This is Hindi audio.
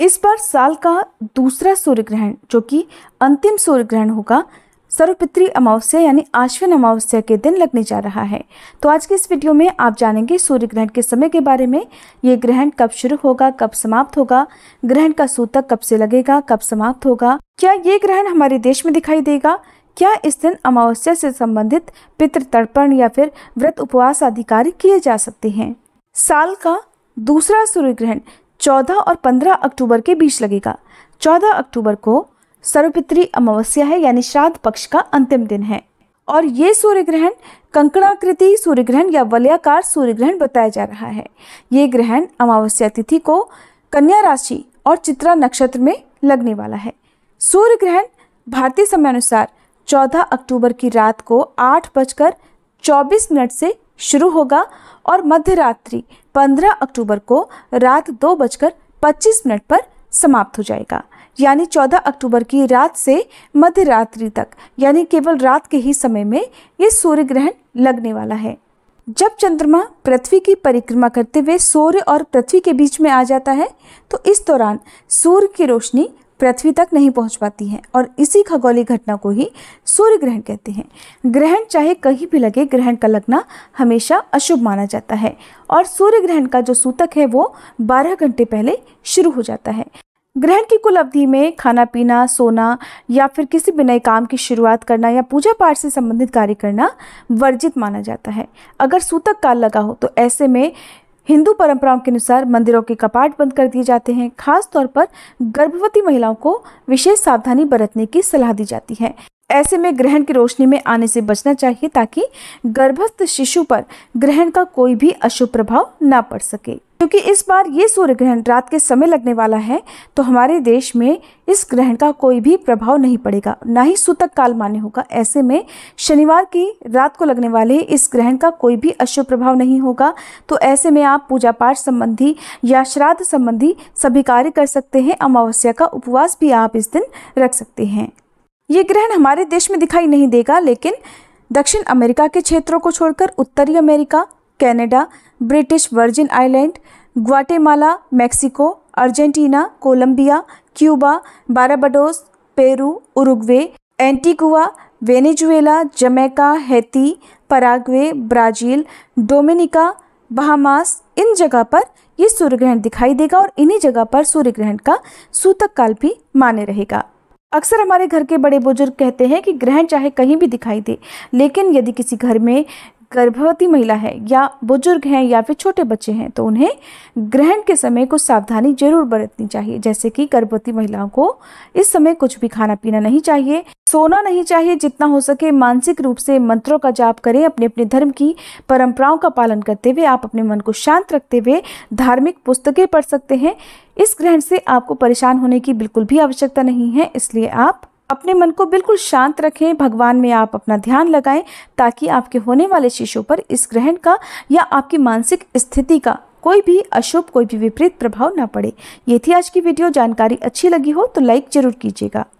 इस बार साल का दूसरा सूर्य ग्रहण जो कि अंतिम सूर्य ग्रहण होगा सर्वपित्री अमावस्या यानी आश्विन अमावस्या के दिन लगने जा रहा है तो आज के इस वीडियो में आप जानेंगे सूर्य ग्रहण के समय के बारे में ये ग्रहण कब शुरू होगा कब समाप्त होगा ग्रहण का सूतक कब से लगेगा कब समाप्त होगा क्या ये ग्रहण हमारे देश में दिखाई देगा क्या इस दिन अमावस्या से संबंधित पितृ तर्पण या फिर व्रत उपवास आदि कार्य किए जा सकते हैं साल का दूसरा सूर्य ग्रहण 14 और 15 अक्टूबर के बीच लगेगा 14 अक्टूबर को सर्वपित्री अमावस्या है यानी श्राद्ध पक्ष का अंतिम दिन है और ये सूर्य ग्रहण कंकणाकृति सूर्य ग्रहण या वलयाकार सूर्य ग्रहण बताया जा रहा है ये ग्रहण अमावस्या तिथि को कन्या राशि और चित्रा नक्षत्र में लगने वाला है सूर्य ग्रहण भारतीय समयानुसार 14 अक्टूबर की रात को आठ बजकर चौबीस मिनट से शुरू होगा और मध्य रात्रि पंद्रह अक्टूबर को रात दो बजकर पच्चीस मिनट पर समाप्त हो जाएगा यानी 14 अक्टूबर की रात से मध्य रात्रि तक यानी केवल रात के ही समय में ये सूर्य ग्रहण लगने वाला है जब चंद्रमा पृथ्वी की परिक्रमा करते हुए सूर्य और पृथ्वी के बीच में आ जाता है तो इस दौरान सूर्य की रोशनी पृथ्वी तक नहीं पहुंच पाती हैं और इसी खगोलीय घटना को ही सूर्य ग्रहण कहते हैं ग्रहण चाहे कहीं भी लगे ग्रहण का लगना हमेशा अशुभ माना जाता है और सूर्य ग्रहण का जो सूतक है वो 12 घंटे पहले शुरू हो जाता है ग्रहण की कुल अवधि में खाना पीना सोना या फिर किसी भी नए काम की शुरुआत करना या पूजा पाठ से संबंधित कार्य करना वर्जित माना जाता है अगर सूतक काल लगा हो तो ऐसे में हिंदू परंपराओं के अनुसार मंदिरों के कपाट बंद कर दिए जाते हैं खासतौर पर गर्भवती महिलाओं को विशेष सावधानी बरतने की सलाह दी जाती है ऐसे में ग्रहण की रोशनी में आने से बचना चाहिए ताकि गर्भस्थ शिशु पर ग्रहण का कोई भी अशुभ प्रभाव ना पड़ सके क्योंकि इस बार ये सूर्य ग्रहण रात के समय लगने वाला है तो हमारे देश में इस ग्रहण का कोई भी प्रभाव नहीं पड़ेगा ना ही सूतक काल मान्य होगा ऐसे में शनिवार की रात को लगने वाले इस ग्रहण का कोई भी अशुभ प्रभाव नहीं होगा तो ऐसे में आप पूजा पाठ संबंधी या श्राद्ध संबंधी सभी कार्य कर सकते हैं अमावस्या का उपवास भी आप इस दिन रख सकते हैं ये ग्रहण हमारे देश में दिखाई नहीं देगा लेकिन दक्षिण अमेरिका के क्षेत्रों को छोड़कर उत्तरी America Canada British Virgin Island Guatemala Mexico Argentina Colombia Cuba Barbados Peru Uruguay Antigua Venezuela Jamaica Haiti Paraguay Brazil Dominica Bahamas इन जगह पर ये सूर्य ग्रहण दिखाई देगा और इन्हीं जगह पर सूर्य ग्रहण का सूतक काल भी माने रहेगा अक्सर हमारे घर के बड़े बुजुर्ग कहते हैं कि ग्रहण चाहे कहीं भी दिखाई दे लेकिन यदि किसी घर में गर्भवती महिला है या बुजुर्ग हैं या फिर छोटे बच्चे हैं तो उन्हें ग्रहण के समय कुछ सावधानी जरूर बरतनी चाहिए जैसे कि गर्भवती महिलाओं को इस समय कुछ भी खाना पीना नहीं चाहिए सोना नहीं चाहिए जितना हो सके मानसिक रूप से मंत्रों का जाप करें अपने अपने धर्म की परंपराओं का पालन करते हुए आप अपने मन को शांत रखते हुए धार्मिक पुस्तकें पढ़ सकते हैं इस ग्रहण से आपको परेशान होने की बिल्कुल भी आवश्यकता नहीं है इसलिए आप अपने मन को बिल्कुल शांत रखें भगवान में आप अपना ध्यान लगाएं ताकि आपके होने वाले शिशु पर इस ग्रहण का या आपकी मानसिक स्थिति का कोई भी अशुभ कोई भी विपरीत प्रभाव ना पड़े ये थी आज की वीडियो जानकारी अच्छी लगी हो तो लाइक ज़रूर कीजिएगा